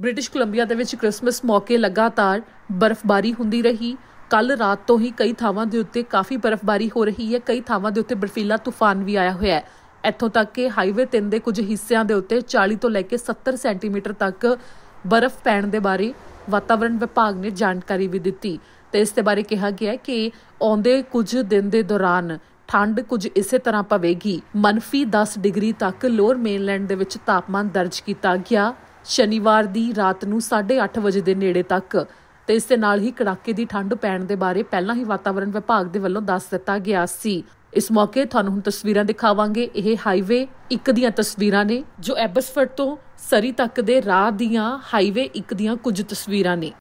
British Columbia ਦੇ ਵਿੱਚ 크리스마ਸ ਮੌਕੇ ਲਗਾਤਾਰ ਬਰਫ਼ਬਾਰੀ ਹੁੰਦੀ ਰਹੀ ਕੱਲ ਰਾਤ ਤੋਂ ਹੀ ਕਈ ਥਾਵਾਂ ਦੇ ਉੱਤੇ ਕਾਫੀ ਬਰਫ਼ਬਾਰੀ ਹੋ ਰਹੀ ਹੈ ਕਈ ਥਾਵਾਂ ਦੇ ਉੱਤੇ ਬਰਫੀਲਾ ਤੂਫਾਨ ਵੀ ਆਇਆ ਹੋਇਆ ਹੈ ਇੱਥੋਂ ਤੱਕ ਕਿ ਹਾਈਵੇ 3 ਦੇ ਕੁਝ ਹਿੱਸਿਆਂ ਦੇ ਉੱਤੇ 40 ਤੋਂ ਲੈ ਕੇ 70 ਸੈਂਟੀਮੀਟਰ ਤੱਕ ਬਰਫ਼ ਪੈਣ ਦੇ ਬਾਰੇ ਵਾਤਾਵਰਣ ਵਿਭਾਗ ਨੇ ਜਾਣਕਾਰੀ ਵੀ ਦਿੱਤੀ ਤੇ ਇਸ ਦੇ ਬਾਰੇ ਕਿਹਾ ਗਿਆ ਕਿ ਆਉਂਦੇ ਕੁਝ ਦਿਨ ਦੇ ਦੌਰਾਨ ਠੰਡ ਕੁਝ ਇਸੇ ਤਰ੍ਹਾਂ ਪਵੇਗੀ ਮਨਫੀ 10 ਡਿਗਰੀ ਤੱਕ ਲੋਅਰ ਮੇਨਲੈਂਡ ਦੇ ਵਿੱਚ ਤਾਪਮਾਨ ਦਰਜ ਕੀਤਾ ਗਿਆ ਸ਼ਨੀਵਾਰ ਦੀ ਰਾਤ ਨੂੰ 8:30 ਵਜੇ ਦੇ ਨੇੜੇ ਤੱਕ ਤੇ ਇਸ ਦੇ ਨਾਲ ਹੀ ਕੜਾਕੇ ਦੀ ਠੰਡ ਪੈਣ ਦੇ ਬਾਰੇ ਪਹਿਲਾਂ ਹੀ ਵਾਤਾਵਰਣ ਵਿਭਾਗ ਦੇ ਵੱਲੋਂ ਦੱਸ ਦਿੱਤਾ ਗਿਆ ਸੀ ਇਸ ਮੌਕੇ ਤੁਹਾਨੂੰ ਹੁਣ ਤਸਵੀਰਾਂ ਦਿਖਾਵਾਂਗੇ ਇਹ ਹਾਈਵੇ 1 ਦੀਆਂ ਤਸਵੀਰਾਂ ਨੇ ਜੋ ਐਬਸਫਰਡ ਤੋਂ ਸਰੀ ਤੱਕ ਦੇ ਰਾਹ ਦੀਆਂ ਹਾਈਵੇ 1 ਦੀਆਂ ਕੁਝ ਤਸਵੀਰਾਂ ਨੇ